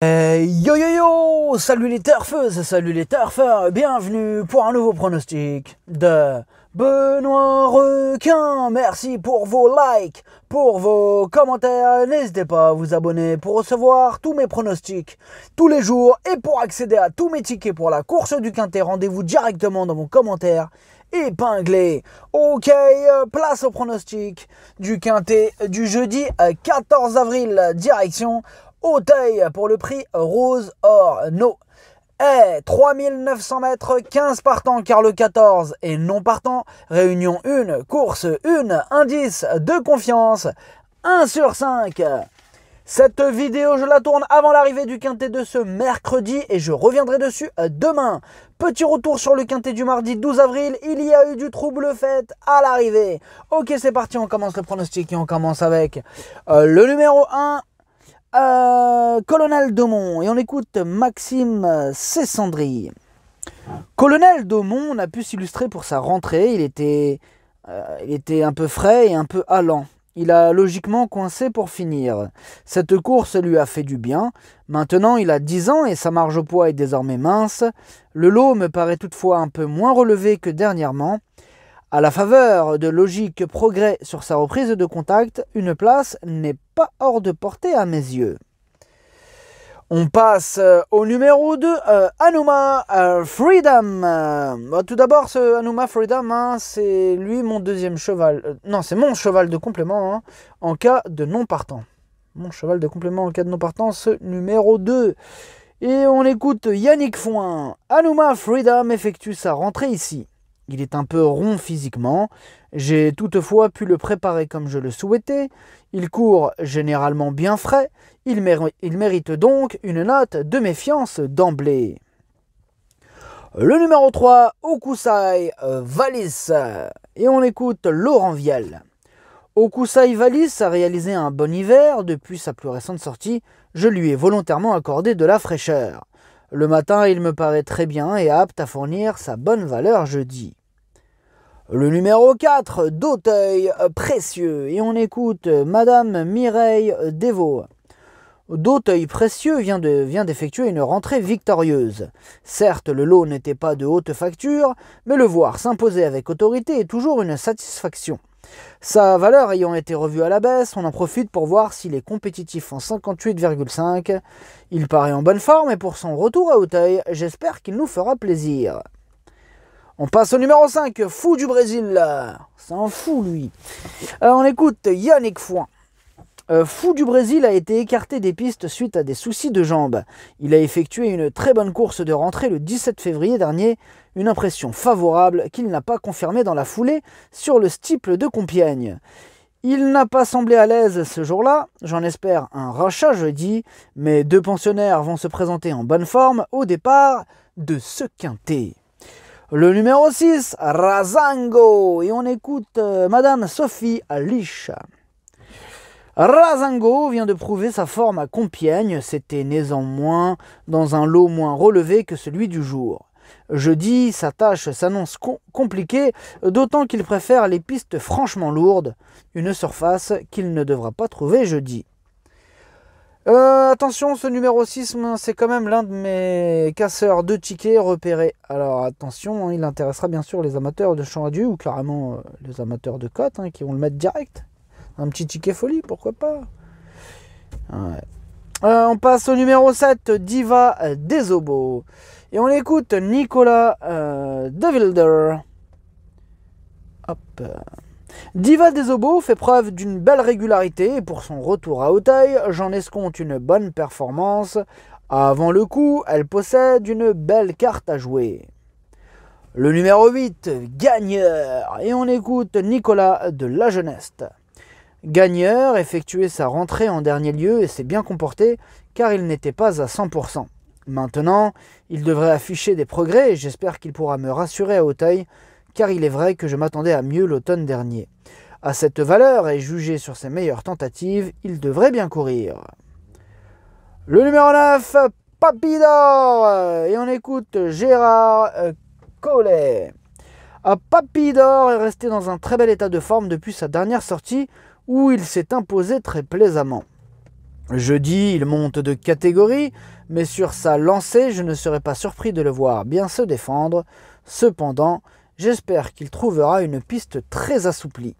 Hey, euh, yo yo yo Salut les turfeuses, salut les turfeurs, bienvenue pour un nouveau pronostic de Benoît Requin. Merci pour vos likes, pour vos commentaires. N'hésitez pas à vous abonner pour recevoir tous mes pronostics tous les jours et pour accéder à tous mes tickets pour la course du Quintet. Rendez-vous directement dans vos commentaires épinglé. Ok, euh, place au pronostic du Quintet du jeudi 14 euh, avril, direction Auteuil pour le prix rose or. No. Eh, 3900 mètres, 15 partants car le 14 est non partant. Réunion 1, course 1, indice de confiance 1 sur 5. Cette vidéo, je la tourne avant l'arrivée du quintet de ce mercredi et je reviendrai dessus euh, demain. Petit retour sur le quintet du mardi 12 avril, il y a eu du trouble fait à l'arrivée. Ok, c'est parti, on commence le pronostic et on commence avec euh, le numéro 1, euh, colonel Daumont et on écoute Maxime Cessandry. Colonel Daumont n'a pu s'illustrer pour sa rentrée. Il était, euh, il était un peu frais et un peu allant. Il a logiquement coincé pour finir. Cette course lui a fait du bien. Maintenant, il a 10 ans et sa marge au poids est désormais mince. Le lot me paraît toutefois un peu moins relevé que dernièrement. À la faveur de logique progrès sur sa reprise de contact, une place n'est pas hors de portée à mes yeux. On passe euh, au numéro 2, euh, Anuma euh, Freedom. Bah, tout d'abord, ce Anuma Freedom, hein, c'est lui mon deuxième cheval. non, c'est mon cheval de complément hein, en cas de non-partant. Mon cheval de complément en cas de non-partant, ce numéro 2. Et on écoute Yannick Foin. Anuma Freedom effectue sa rentrée ici. Il est un peu rond physiquement. J'ai toutefois pu le préparer comme je le souhaitais. Il court généralement bien frais. Il, mérite donc une note de méfiance d'emblée. Le numéro 3, Okusai Valis. Et on écoute Laurent Vial. Okusai Valis a réalisé un bon hiver depuis sa plus récente sortie. Je lui ai volontairement accordé de la fraîcheur. Le matin, il me paraît très bien et apte à fournir sa bonne valeur jeudi. Le numéro 4, d'Auteuil précieux. Et on écoute Madame Mireille Devaux. D'Auteuil précieux vient d'effectuer de, vient une rentrée victorieuse. Certes, le lot n'était pas de haute facture, mais le voir s'imposer avec autorité est toujours une satisfaction. Sa valeur ayant été revue à la baisse, on en profite pour voir s'il est compétitif en 58,5. Il paraît en bonne forme et pour son retour à Hauteuil, j'espère qu'il nous fera plaisir. On passe au numéro 5, fou du Brésil. C'est un fou lui. Alors euh, on écoute Yannick Fouin. Euh, Fou du Brésil a été écarté des pistes suite à des soucis de jambes. Il a effectué une très bonne course de rentrée le 17 février dernier, une impression favorable qu'il n'a pas confirmée dans la foulée sur le steeple de Compiègne. Il n'a pas semblé à l'aise ce jour-là, j'en espère un rachat jeudi, mais deux pensionnaires vont se présenter en bonne forme au départ de ce quintet. Le numéro 6, Razango, et on écoute euh, Madame Sophie alisha Razango vient de prouver sa forme à Compiègne, c'était néanmoins dans un lot moins relevé que celui du jour. Jeudi, sa tâche s'annonce compliquée, d'autant qu'il préfère les pistes franchement lourdes, une surface qu'il ne devra pas trouver jeudi. Euh, attention, ce numéro 6, c'est quand même l'un de mes casseurs de tickets repérés. Alors attention, hein, il intéressera bien sûr les amateurs de champ à ou carrément euh, les amateurs de cotes hein, qui vont le mettre direct. Un petit ticket folie, pourquoi pas euh, On passe au numéro 7, Diva des Et on écoute Nicolas Devilder. Euh, de Wilder. Diva des fait preuve d'une belle régularité et pour son retour à hauteuil j'en escompte une bonne performance. Avant le coup, elle possède une belle carte à jouer. Le numéro 8, gagneur, et on écoute Nicolas de la Jeunesse gagneur effectuait sa rentrée en dernier lieu et s'est bien comporté car il n'était pas à 100%. Maintenant, il devrait afficher des progrès et j'espère qu'il pourra me rassurer à taille car il est vrai que je m'attendais à mieux l'automne dernier. À cette valeur et jugé sur ses meilleures tentatives, il devrait bien courir. Le numéro 9, d'or Et on écoute Gérard euh, Collet. Papidor est resté dans un très bel état de forme depuis sa dernière sortie où il s'est imposé très plaisamment. Jeudi, il monte de catégorie, mais sur sa lancée, je ne serais pas surpris de le voir bien se défendre. Cependant, j'espère qu'il trouvera une piste très assouplie.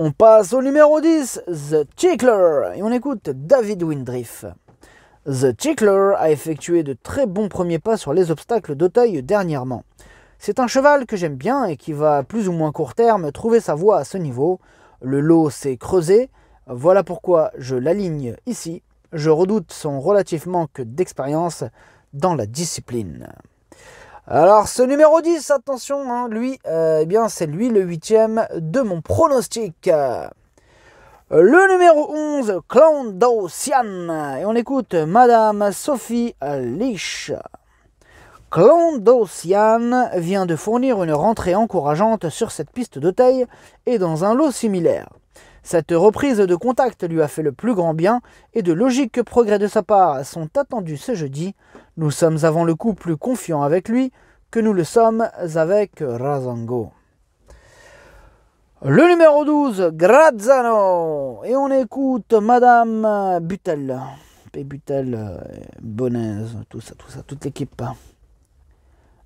On passe au numéro 10, The Tickler, et on écoute David Windriff. The Tickler a effectué de très bons premiers pas sur les obstacles d'Auteuil dernièrement. C'est un cheval que j'aime bien et qui va plus ou moins court terme trouver sa voie à ce niveau. Le lot s'est creusé, voilà pourquoi je l'aligne ici. Je redoute son relatif manque d'expérience dans la discipline. Alors ce numéro 10, attention, hein, lui, euh, eh bien c'est lui le huitième de mon pronostic. Le numéro 11, Clown Et on écoute Madame Sophie Lich. Clandocian vient de fournir une rentrée encourageante sur cette piste de taille et dans un lot similaire. Cette reprise de contact lui a fait le plus grand bien et de logiques progrès de sa part sont attendus ce jeudi. Nous sommes avant le coup plus confiants avec lui que nous le sommes avec Razango. Le numéro 12, Grazzano. Et on écoute Madame Butel. Et Butel, euh, Bonaise, tout ça, tout ça, toute l'équipe.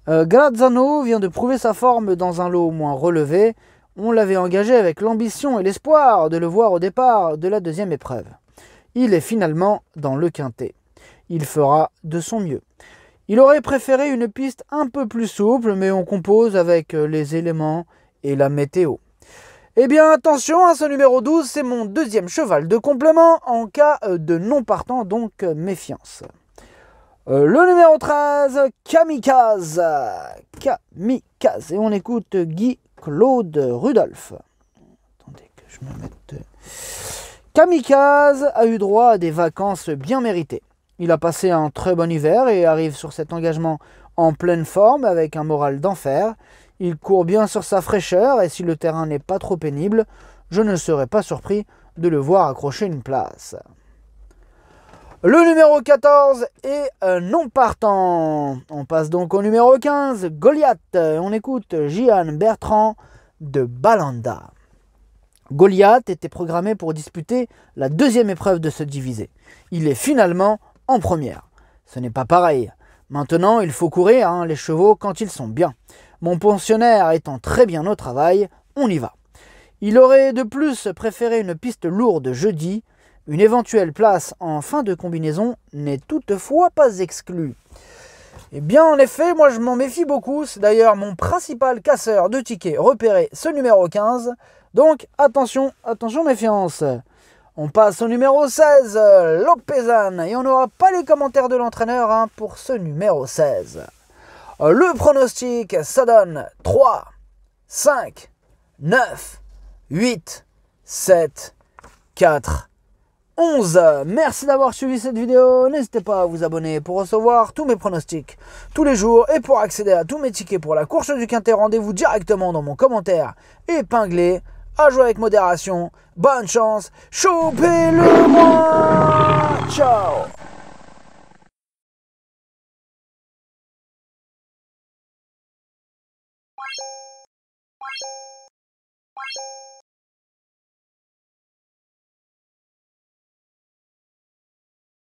Euh, vient de prouver sa forme dans un lot moins relevé. On l'avait engagé avec l'ambition et l'espoir de le voir au départ de la deuxième épreuve. Il est finalement dans le quintet. Il fera de son mieux. Il aurait préféré une piste un peu plus souple, mais on compose avec les éléments et la météo. Eh bien attention, à hein, ce numéro 12, c'est mon deuxième cheval de complément en cas de non-partant, donc méfiance. Euh, le numéro 13, Kamikaze. Kamikaze. Et on écoute Guy Claude Rudolph. Attendez que je me mette. Kamikaze a eu droit à des vacances bien méritées. Il a passé un très bon hiver et arrive sur cet engagement en pleine forme avec un moral d'enfer. Il court bien sur sa fraîcheur et si le terrain n'est pas trop pénible, je ne serais pas surpris de le voir accrocher une place. Le numéro 14 est euh, non partant. On passe donc au numéro 15, Goliath. Euh, on écoute Gian Bertrand de Balanda. Goliath était programmé pour disputer la deuxième épreuve de ce divisé. Il est finalement en première. Ce n'est pas pareil. Maintenant, il faut courir hein, les chevaux quand ils sont bien. Mon pensionnaire étant très bien au travail, on y va. Il aurait de plus préféré une piste lourde jeudi, une éventuelle place en fin de combinaison n'est toutefois pas exclue. Eh bien, en effet, moi je m'en méfie beaucoup. C'est d'ailleurs mon principal casseur de tickets repéré, ce numéro 15. Donc, attention, attention, méfiance. On passe au numéro 16, Lopezan. Et on n'aura pas les commentaires de l'entraîneur hein, pour ce numéro 16. Le pronostic, ça donne 3, 5, 9, 8, 7, 4, 11. Merci d'avoir suivi cette vidéo. N'hésitez pas à vous abonner pour recevoir tous mes pronostics tous les jours et pour accéder à tous mes tickets pour la course du Quintet. Rendez-vous directement dans mon commentaire épinglé. À jouer avec modération. Bonne chance. chopez le moins